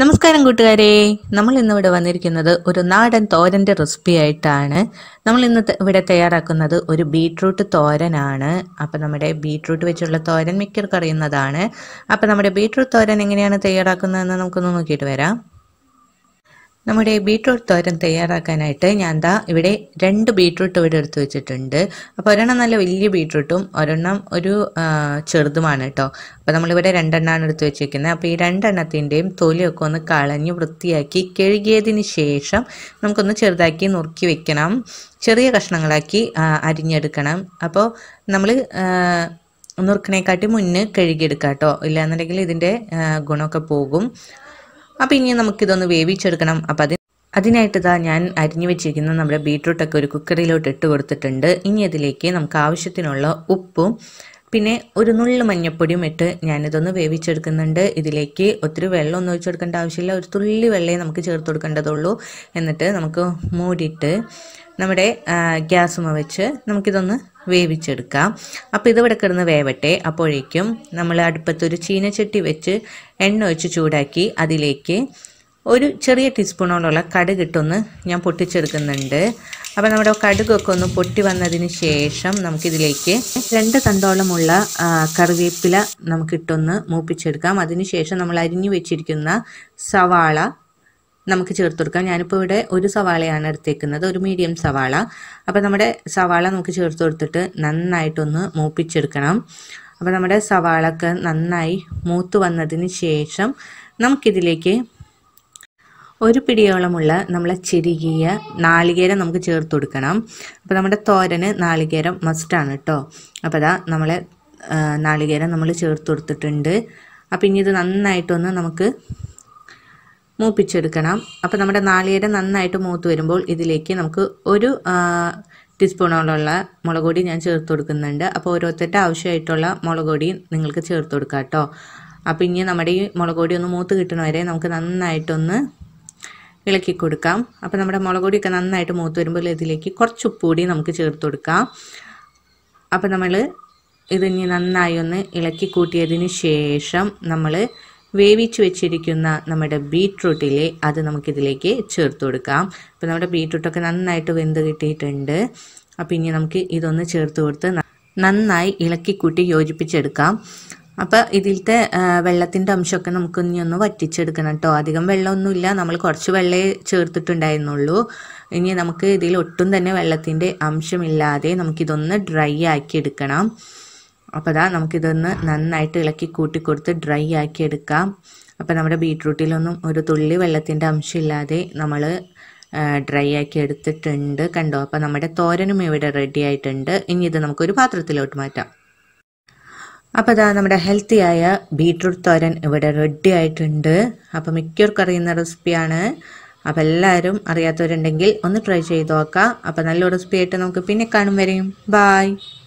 നമസ്കാരം കൂട്ടുകാരെ നമ്മൾ ഇന്ന് ഇവിടെ വന്നിരിക്കുന്നത് ഒരു നാടൻ തോരന്റെ റെസിപ്പി ആയിട്ടാണ് നമ്മൾ ഇന്ന് ഇവിടെ തയ്യാറാക്കുന്നത് ഒരു ബീട്രൂട്ട് തോരനാണ് അപ്പോൾ നമ്മുടെ ബീട്രൂട്ട് വെച്ചുള്ള തോരൻ മിക്കർക്കറിയുന്നതാണ് അറിയുന്നതാണ് അപ്പോൾ നമ്മുടെ ബീട്രൂട്ട് തോരൻ എങ്ങനെയാണ് തയ്യാറാക്കുന്നതെന്ന് നമുക്കൊന്ന് നോക്കിയിട്ട് വരാം നമ്മുടെ ബീട്രൂട്ട് തോരൻ തയ്യാറാക്കാനായിട്ട് ഞാൻ ദാ ഇവിടെ രണ്ട് ബീട്രൂട്ട് ഇവിടെ എടുത്തു വെച്ചിട്ടുണ്ട് അപ്പോൾ ഒരെണ്ണം നല്ല വലിയ ബീട്രൂട്ടും ഒരെണ്ണം ഒരു ചെറുതുമാണ് കേട്ടോ അപ്പോൾ നമ്മളിവിടെ രണ്ടെണ്ണമാണ് എടുത്തു വെച്ചിരിക്കുന്നത് അപ്പോൾ ഈ രണ്ടെണ്ണത്തിൻ്റെയും തൊലിയൊക്കെ ഒന്ന് കളഞ്ഞ് വൃത്തിയാക്കി കഴുകിയതിന് ശേഷം നമുക്കൊന്ന് ചെറുതാക്കി നുറുക്കി വെക്കണം ചെറിയ കഷ്ണങ്ങളാക്കി അരിഞ്ഞെടുക്കണം അപ്പോൾ നമ്മൾ നുറുക്കണേക്കാട്ടി മുന്നേ കഴുകിയെടുക്കാം കേട്ടോ ഇല്ലാന്നുണ്ടെങ്കിൽ ഇതിൻ്റെ ഗുണമൊക്കെ പോകും അപ്പം ഇനി നമുക്കിതൊന്ന് വേവിച്ചെടുക്കണം അപ്പം അതിന് അതിനായിട്ടതാ ഞാൻ അരിഞ്ഞു വെച്ചിരിക്കുന്ന നമ്മുടെ ബീട്രൂട്ടൊക്കെ ഒരു കുക്കറിലോട്ട് ഇട്ട് കൊടുത്തിട്ടുണ്ട് ഇനി അതിലേക്ക് നമുക്ക് ആവശ്യത്തിനുള്ള ഉപ്പും പിന്നെ ഒരു നുള്ളു മഞ്ഞപ്പൊടിയും ഇട്ട് ഞാനിതൊന്ന് വേവിച്ചെടുക്കുന്നുണ്ട് ഇതിലേക്ക് ഒത്തിരി വെള്ളം ഒഴിച്ചു കൊടുക്കേണ്ട ആവശ്യമില്ല ഒരു തുള്ളി വെള്ളമേ നമുക്ക് ചേർത്ത് കൊടുക്കേണ്ടതുള്ളൂ എന്നിട്ട് നമുക്ക് മൂടിയിട്ട് നമ്മുടെ ഗ്യാസുമ വെച്ച് നമുക്കിതൊന്ന് വേവിച്ചെടുക്കാം അപ്പോൾ ഇതിവിടെ കിടന്ന് വേവട്ടെ അപ്പോഴേക്കും നമ്മൾ അടുപ്പത്തൊരു ചീനച്ചട്ടി വെച്ച് എണ്ണ ഒഴിച്ച് ചൂടാക്കി അതിലേക്ക് ഒരു ചെറിയ ടീസ്പൂണോളം കടുക് ഇട്ടൊന്ന് ഞാൻ പൊട്ടിച്ചെടുക്കുന്നുണ്ട് അപ്പോൾ നമ്മുടെ കടുകൊക്കെ ഒന്ന് പൊട്ടി വന്നതിന് ശേഷം നമുക്കിതിലേക്ക് രണ്ട് തണ്ടോളമുള്ള കറിവേപ്പില നമുക്കിട്ടൊന്ന് മൂപ്പിച്ചെടുക്കാം അതിനുശേഷം നമ്മൾ അരിഞ്ഞു വെച്ചിരിക്കുന്ന സവാള നമുക്ക് ചേർത്ത് കൊടുക്കാം ഞാനിപ്പോൾ ഇവിടെ ഒരു സവാളയാണ് എടുത്തേക്കുന്നത് ഒരു മീഡിയം സവാള അപ്പോൾ നമ്മുടെ സവാള നമുക്ക് ചേർത്ത് കൊടുത്തിട്ട് നന്നായിട്ടൊന്ന് മൂപ്പിച്ചെടുക്കണം അപ്പോൾ നമ്മുടെ സവാളൊക്കെ നന്നായി മൂത്ത് വന്നതിന് ശേഷം നമുക്കിതിലേക്ക് ഒരു പിടിയോളമുള്ള നമ്മളെ ചെരുകിയ നാളികേരം നമുക്ക് ചേർത്ത് കൊടുക്കണം അപ്പോൾ നമ്മുടെ തോരന് നാളികേരം മസ്റ്റാണ് കേട്ടോ അപ്പോൾ അതാ നമ്മളെ നാളികേരം നമ്മൾ ചേർത്ത് കൊടുത്തിട്ടുണ്ട് അപ്പം ഇനി ഇത് നന്നായിട്ടൊന്ന് നമുക്ക് മൂപ്പിച്ചെടുക്കണം അപ്പോൾ നമ്മുടെ നാളികേരം നന്നായിട്ട് മൂത്ത് വരുമ്പോൾ ഇതിലേക്ക് നമുക്ക് ഒരു ടീസ്പൂണോളമുള്ള മുളക് പൊടി ഞാൻ ചേർത്ത് കൊടുക്കുന്നുണ്ട് അപ്പോൾ ഓരോരുത്തരുടെ ആവശ്യമായിട്ടുള്ള മുളക് പൊടി നിങ്ങൾക്ക് ചേർത്ത് കൊടുക്കാം കേട്ടോ അപ്പോൾ ഇനി നമ്മുടെ ഈ മുളക് പൊടി ഒന്ന് മൂത്ത് കിട്ടണ വരെ നമുക്ക് നന്നായിട്ടൊന്ന് ഇളക്കി കൊടുക്കാം അപ്പോൾ നമ്മുടെ മുളക് പൊടിയൊക്കെ നന്നായിട്ട് മൂത്ത് വരുമ്പോൾ ഇതിലേക്ക് കുറച്ച് ഉപ്പ് കൂടി നമുക്ക് ചേർത്ത് കൊടുക്കാം അപ്പോൾ നമ്മൾ ഇതിനി നന്നായി ഒന്ന് ഇളക്കി കൂട്ടിയതിന് ശേഷം നമ്മൾ വേവിച്ചു വെച്ചിരിക്കുന്ന നമ്മുടെ ബീട്രൂട്ടിലെ അത് നമുക്കിതിലേക്ക് ചേർത്ത് കൊടുക്കാം അപ്പോൾ നമ്മുടെ ബീട്രൂട്ടൊക്കെ നന്നായിട്ട് വെന്ത് കിട്ടിയിട്ടുണ്ട് അപ്പോൾ ഇനി നമുക്ക് ഇതൊന്ന് ചേർത്ത് കൊടുത്ത് നന്നായി ഇളക്കിക്കൂട്ടി യോജിപ്പിച്ചെടുക്കാം അപ്പോൾ ഇതിലത്തെ വെള്ളത്തിൻ്റെ അംശമൊക്കെ നമുക്ക് ഇനി ഒന്ന് വറ്റിച്ചെടുക്കണം കേട്ടോ അധികം വെള്ളമൊന്നുമില്ല നമ്മൾ കുറച്ച് വെള്ളേ ചേർത്തിട്ടുണ്ടായിരുന്നുള്ളൂ ഇനി നമുക്ക് ഇതിൽ ഒട്ടും തന്നെ വെള്ളത്തിൻ്റെ അംശമില്ലാതെ നമുക്കിതൊന്ന് ഡ്രൈ ആക്കി എടുക്കണം അപ്പോൾ അതാ നമുക്കിതൊന്ന് നന്നായിട്ട് ഇളക്കി കൂട്ടി കൊടുത്ത് ഡ്രൈ ആക്കി എടുക്കാം അപ്പോൾ നമ്മുടെ ബീട്രൂട്ടിലൊന്നും ഒരു തുള്ളി വെള്ളത്തിൻ്റെ അംശമില്ലാതെ നമ്മൾ ഡ്രൈ ആക്കി എടുത്തിട്ടുണ്ട് കണ്ടോ അപ്പോൾ നമ്മുടെ തോരനും ഇവിടെ റെഡി ആയിട്ടുണ്ട് ഇനി ഇത് നമുക്കൊരു പാത്രത്തിലോട്ട് മാറ്റാം അപ്പോൾ അതാ നമ്മുടെ ഹെൽത്തിയായ ബീട്രൂട്ട് തോരൻ ഇവിടെ റെഡി ആയിട്ടുണ്ട് അപ്പോൾ മിക്കവർക്കും അറിയുന്ന റെസിപ്പിയാണ് അപ്പോൾ എല്ലാവരും അറിയാത്തവരുണ്ടെങ്കിൽ ഒന്ന് ട്രൈ ചെയ്ത് നോക്കാം അപ്പോൾ നല്ല റെസിപ്പി ആയിട്ട് നമുക്ക് പിന്നെ കാണും വരെയും ബായ്